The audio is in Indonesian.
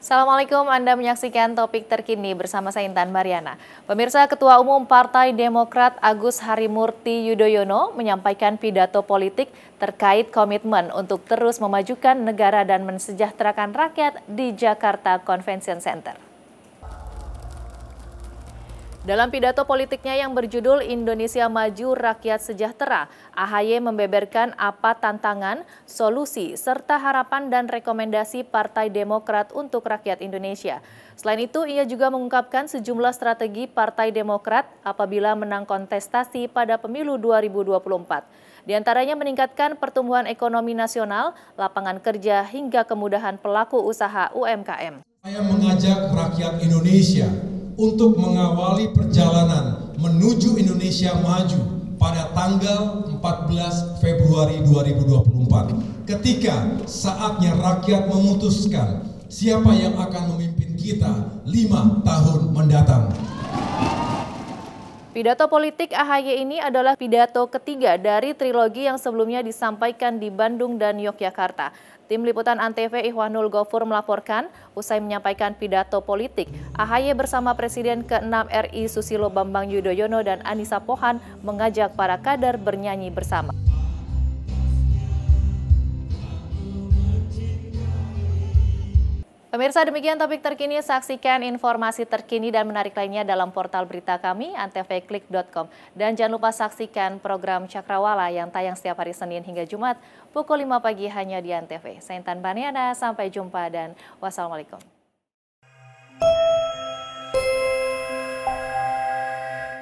Assalamualaikum, Anda menyaksikan topik terkini bersama saya Intan Mariana. Pemirsa Ketua Umum Partai Demokrat Agus Harimurti Yudhoyono menyampaikan pidato politik terkait komitmen untuk terus memajukan negara dan mensejahterakan rakyat di Jakarta Convention Center. Dalam pidato politiknya yang berjudul Indonesia Maju Rakyat Sejahtera, AHY membeberkan apa tantangan, solusi, serta harapan dan rekomendasi Partai Demokrat untuk rakyat Indonesia. Selain itu, ia juga mengungkapkan sejumlah strategi Partai Demokrat apabila menang kontestasi pada pemilu 2024. Di antaranya meningkatkan pertumbuhan ekonomi nasional, lapangan kerja, hingga kemudahan pelaku usaha UMKM. Saya mengajak rakyat Indonesia untuk mengawali perjalanan menuju Indonesia maju pada tanggal 14 Februari 2024 ketika saatnya rakyat memutuskan siapa yang akan memimpin kita lima tahun mendatang. Pidato politik AHY ini adalah pidato ketiga dari trilogi yang sebelumnya disampaikan di Bandung dan Yogyakarta. Tim Liputan Antv Ihwanul Gofur melaporkan, usai menyampaikan pidato politik, AHY bersama Presiden ke-6 RI Susilo Bambang Yudhoyono dan Anissa Pohan mengajak para kader bernyanyi bersama. Pemirsa demikian topik terkini, saksikan informasi terkini dan menarik lainnya dalam portal berita kami antvklik.com. Dan jangan lupa saksikan program Cakrawala yang tayang setiap hari Senin hingga Jumat pukul 5 pagi hanya di Antv. Saya Intan Baniana, sampai jumpa dan wassalamualaikum.